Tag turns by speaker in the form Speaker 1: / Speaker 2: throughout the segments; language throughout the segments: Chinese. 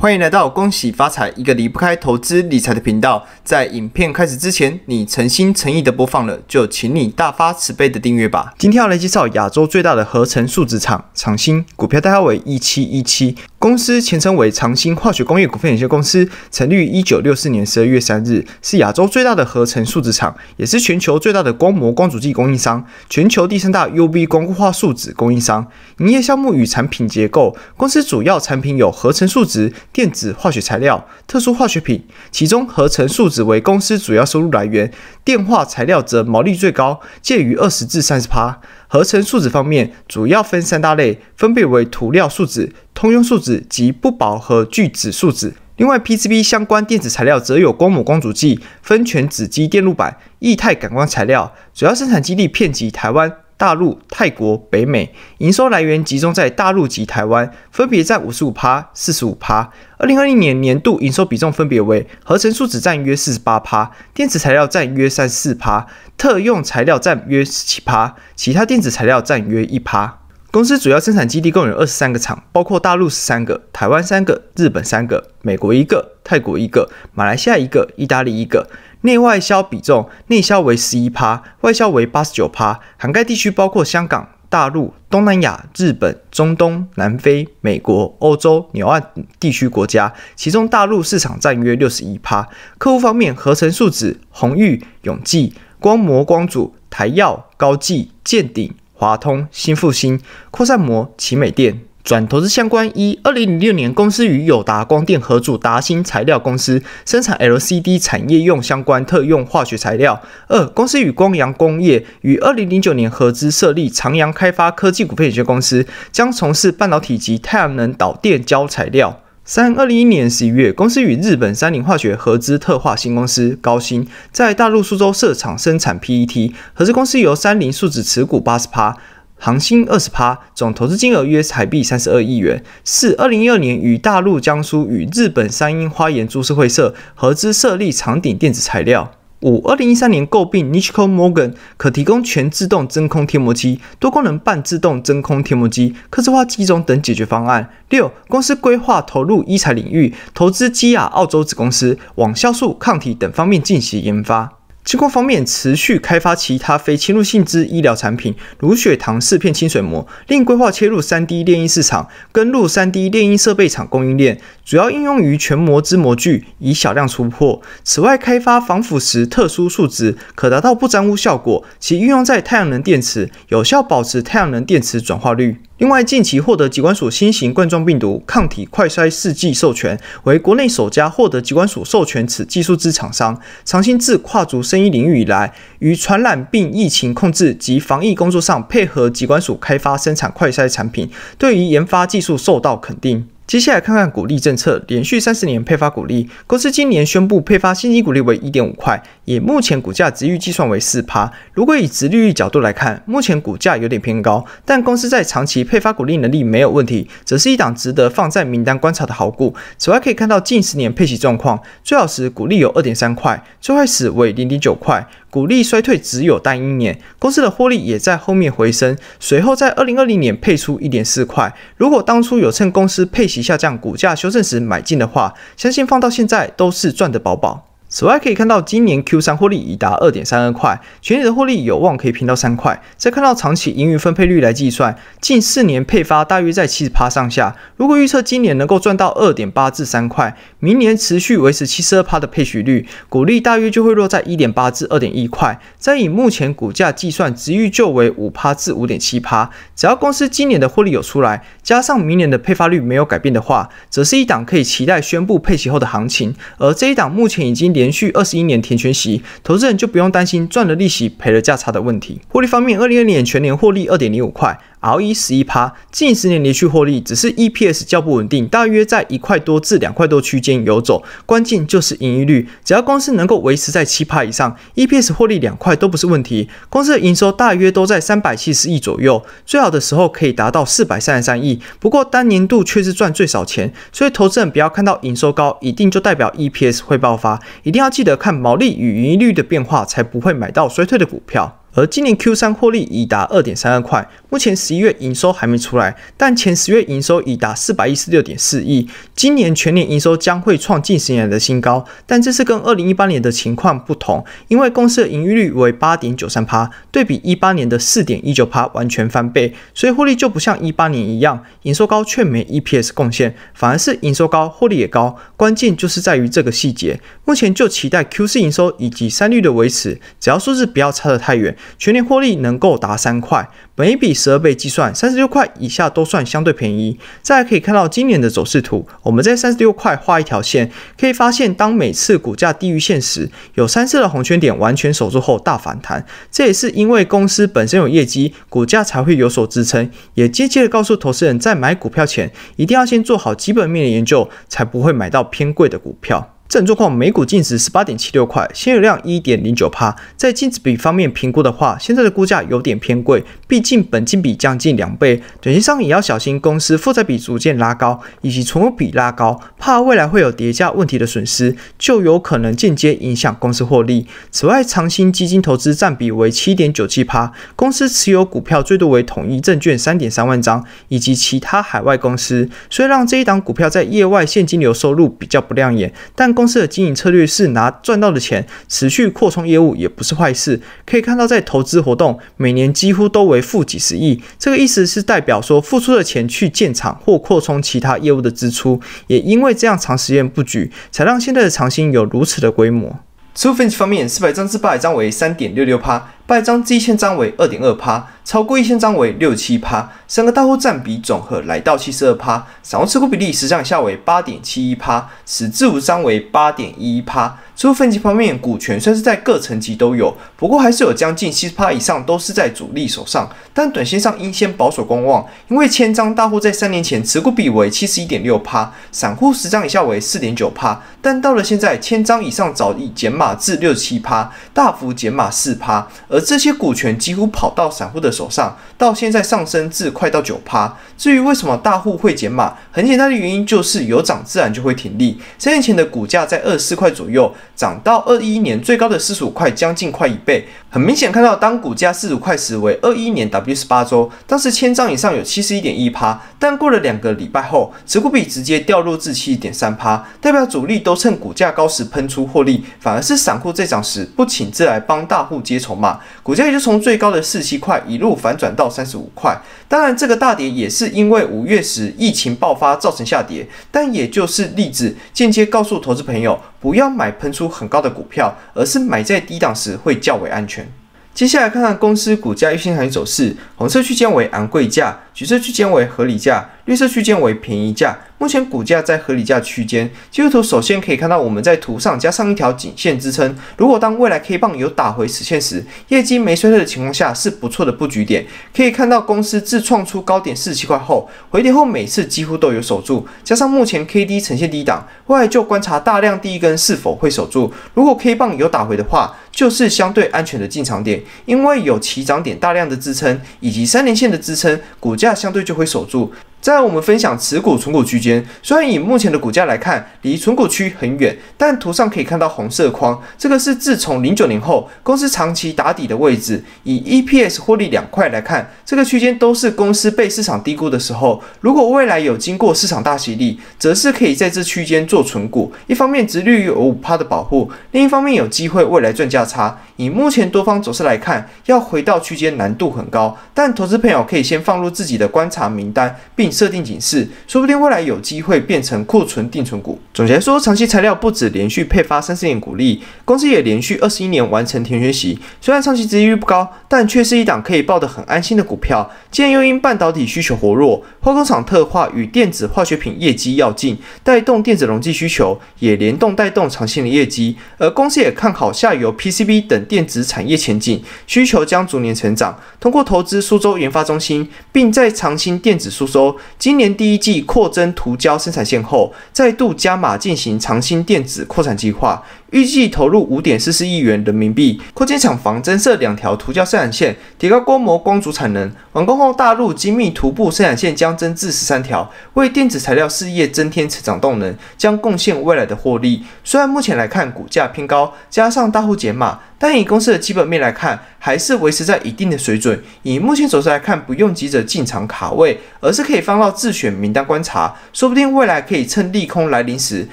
Speaker 1: 欢迎来到恭喜发财，一个离不开投资理财的频道。在影片开始之前，你诚心诚意的播放了，就请你大发慈悲的订阅吧。今天要来介绍亚洲最大的合成树脂厂——长兴股票代号为一七一七。公司前称为长兴化学工业股份有限公司，成立于一九六四年十二月三日，是亚洲最大的合成树脂厂，也是全球最大的光膜光阻剂供应商，全球第三大 U v 光固化树脂供应商。营业项目与产品结构，公司主要产品有合成树脂。电子化学材料、特殊化学品，其中合成树脂为公司主要收入来源。电化材料则毛利最高，介于二十至三十趴。合成树脂方面，主要分三大类，分别为涂料树脂、通用树脂及不饱和聚酯树脂。另外，PCB 相关电子材料则有光母光阻剂、酚醛子基电路板、液态感光材料，主要生产基地遍及台湾。大陆、泰国、北美营收来源集中在大陆及台湾，分别占五十五趴、四十五趴。二零二一年年度营收比重分别为：合成树脂占约四十八趴，电子材料占约三十四趴，特用材料占约十七趴，其他电子材料占约一趴。公司主要生产基地共有二十三个厂，包括大陆十三个、台湾三个、日本三个、美国一个、泰国一个、马来西亚一个、意大利一个。内外销比重，内销为十一趴，外销为八十九趴。涵盖地区包括香港、大陆、东南亚、日本、中东、南非、美国、欧洲、纽岸地区国家。其中大陆市场占约六十一趴。客户方面，合成树脂、红玉、永记、光模、光组、台耀、高技、建鼎。华通、新复星、扩散膜、奇美电，转投资相关。一、二零零六年，公司与友达光电合组达兴材料公司，生产 LCD 产业用相关特用化学材料。二、公司与光阳工业于二零零九年合资设立长阳开发科技股份有限公司，将从事半导体及太阳能导电胶材料。三、二零一一年十一月，公司与日本三菱化学合资特化新公司高新在大陆苏州设厂生产 PET。合资公司由三菱树脂持股八十趴，航星二十趴，总投资金额约台币三十二亿元。四、二零一二年，与大陆江苏与日本三鹰花园株式会社合资设立长鼎电子材料。五，二零一三年购并 n i c h o Morgan，可提供全自动真空贴膜机、多功能半自动真空贴膜机、可视化机种等解决方案。六，公司规划投入医材领域，投资基亚澳洲子公司，往酵素、抗体等方面进行研发。轻工方面持续开发其他非侵入性之医疗产品，如血糖试片清水膜；另规划切入 3D 电印市场，跟入 3D 电印设备厂供应链，主要应用于全模之模具，以小量出货。此外，开发防腐蚀特殊树脂，可达到不沾污效果，其运用在太阳能电池，有效保持太阳能电池转化率。另外，近期获得疾管署新型冠状病毒抗体快筛试剂授权，为国内首家获得疾管署授权此技术之厂商。长兴自跨足生医领域以来，于传染病疫情控制及防疫工作上，配合疾管署开发生产快筛产品，对于研发技术受到肯定。接下来看看股利政策，连续三十年配发股利，公司今年宣布配发现金股利为一点五块，以目前股价值率计算为四趴。如果以值率率角度来看，目前股价有点偏高，但公司在长期配发股利能力没有问题，则是一档值得放在名单观察的好股。此外，可以看到近十年配息状况，最好时股利有二点三块，最坏时为零点九块。股利衰退只有单一年，公司的获利也在后面回升。随后在二零二零年配出一点四块。如果当初有趁公司配息下降、股价修正时买进的话，相信放到现在都是赚的饱饱。此外，可以看到今年 Q3 获利已达二点三二块，全年的获利有望可以拼到三块。再看到长期盈余分配率来计算，近四年配发大约在七十趴上下。如果预测今年能够赚到二点八至三块，明年持续维持七十二趴的配许率，股利大约就会落在一点八至二点一块。再以目前股价计算，值域就为五趴至五点七趴。只要公司今年的获利有出来，加上明年的配发率没有改变的话，则是一档可以期待宣布配息后的行情。而这一档目前已经点。连续二十一年填全席，投资人就不用担心赚了利息赔了价差的问题。获利方面，二零二零年全年获利二点零五块。ROE 十一趴，近十年连续获利，只是 EPS 较不稳定，大约在一块多至两块多区间游走。关键就是盈利率，只要公司能够维持在七趴以上，EPS 获利两块都不是问题。公司的营收大约都在三百七十亿左右，最好的时候可以达到四百三十三亿，不过单年度却是赚最少钱。所以投资人不要看到营收高，一定就代表 EPS 会爆发，一定要记得看毛利与盈利率的变化，才不会买到衰退的股票。而今年 Q3 获利已达二点三二块，目前十一月营收还没出来，但前十月营收已达四百一十六点四亿，今年全年营收将会创近十年的新高。但这是跟二零一八年的情况不同，因为公司的盈余率为八点九三趴，对比一八年的四点一九趴，完全翻倍，所以获利就不像一八年一样，营收高却没 EPS 贡献，反而是营收高获利也高。关键就是在于这个细节。目前就期待 Q4 营收以及三率的维持，只要数字不要差得太远。全年获利能够达三块，每笔十二倍计算，三十六块以下都算相对便宜。再可以看到今年的走势图，我们在三十六块画一条线，可以发现当每次股价低于线时，有三次的红圈点完全守住后大反弹。这也是因为公司本身有业绩，股价才会有所支撑，也间接的告诉投资人，在买股票前一定要先做好基本面的研究，才不会买到偏贵的股票。这种状况，每股净值十八点七六块，现有量一点零九趴。在净值比方面评估的话，现在的估价有点偏贵，毕竟本金比将近两倍。短期上也要小心公司负债比逐渐拉高，以及存货比拉高，怕未来会有叠加问题的损失，就有可能间接影响公司获利。此外，长兴基金投资占比为七点九七趴，公司持有股票最多为统一证券三点三万张，以及其他海外公司。所以让这一档股票在业外现金流收入比较不亮眼，但。公司的经营策略是拿赚到的钱持续扩充业务，也不是坏事。可以看到，在投资活动每年几乎都为负几十亿，这个意思是代表说，付出的钱去建厂或扩充其他业务的支出，也因为这样长时间布局，才让现在的长兴有如此的规模。持股分析方面，四百张至八百张为三点六六趴，八百张至一千张为二点二趴，超过一千张为六七趴。三个大户占比总和来到七十二趴，散户持股比例实际上下为八点七一趴，十至无张为八点一一趴。支付分级方面，股权算是在各层级都有，不过还是有将近七十趴以上都是在主力手上。但短线上应先保守观望，因为千张大户在三年前持股比为七十一点六趴，散户十张以下为四点九趴，但到了现在，千张以上早已减码至六七趴，大幅减码四趴，而这些股权几乎跑到散户的手上，到现在上升至快到九趴。至于为什么大户会减码，很简单的原因就是有涨自然就会停利。三年前的股价在二四块左右。涨到二一年最高的四十五块，将近快一倍。很明显看到，当股价四十五块时为二一年 W 十八周，当时千张以上有七十一点一趴。但过了两个礼拜后，持股比直接掉落至七点三趴，代表主力都趁股价高时喷出获利，反而是散户在涨时不请自来帮大户接筹码，股价也就从最高的四七块一路反转到三十五块。当然，这个大跌也是因为五月时疫情爆发造成下跌，但也就是例子，间接告诉投资朋友不要买喷出很高的股票，而是买在低档时会较为安全。接下来看看公司股价日行行走势，红色区间为昂贵价，橘色区间为合理价，绿色区间为便宜价。目前股价在合理价区间，技术图首先可以看到我们在图上加上一条颈线支撑。如果当未来 K 棒有打回此线时，业绩没衰退的情况下是不错的布局点。可以看到公司自创出高点四七块后，回跌后每次几乎都有守住。加上目前 K D 呈现低档，未来就观察大量第一根是否会守住。如果 K 棒有打回的话，就是相对安全的进场点，因为有起涨点大量的支撑以及三连线的支撑，股价相对就会守住。在我们分享持股存股区间。虽然以目前的股价来看，离存股区很远，但图上可以看到红色框，这个是自从零九年后公司长期打底的位置。以 EPS 获利两块来看，这个区间都是公司被市场低估的时候。如果未来有经过市场大洗礼，则是可以在这区间做存股。一方面，值率有五趴的保护；另一方面，有机会未来赚价差。以目前多方走势来看，要回到区间难度很高。但投资朋友可以先放入自己的观察名单，并。设定警示，说不定未来有机会变成库存定存股。总结说，长期材料不止连续配发三十年股利，公司也连续二十一年完成填权息。虽然长期资金率不高，但却是一档可以抱得很安心的股票。今天又因半导体需求活弱，化工厂特化与电子化学品业绩要进，带动电子溶器需求，也联动带动长线的业绩。而公司也看好下游 PCB 等电子产业前景，需求将逐年成长。通过投资苏州研发中心，并在长兴电子苏州。今年第一季扩增涂胶生产线后，再度加码进行长兴电子扩产计划，预计投入五点四四亿元人民币，扩建厂房，增设两条涂胶生产线，提高光模光阻产能。完工后，大陆精密涂布生产线将增至十三条，为电子材料事业增添成长动能，将贡献未来的获利。虽然目前来看股价偏高，加上大户减码。但以公司的基本面来看，还是维持在一定的水准。以目前走势来看，不用急着进场卡位，而是可以放到自选名单观察，说不定未来可以趁利空来临时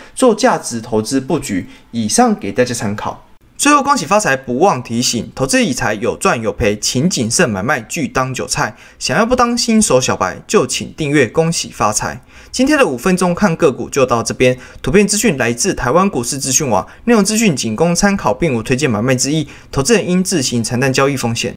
Speaker 1: 做价值投资布局。以上给大家参考。最后，恭喜发财！不忘提醒：投资理财有赚有赔，请谨慎买卖，拒当韭菜。想要不当新手小白，就请订阅“恭喜发财”。今天的五分钟看个股就到这边。图片资讯来自台湾股市资讯网，内容资讯仅供参考，并无推荐买卖之意。投资人应自行承担交易风险。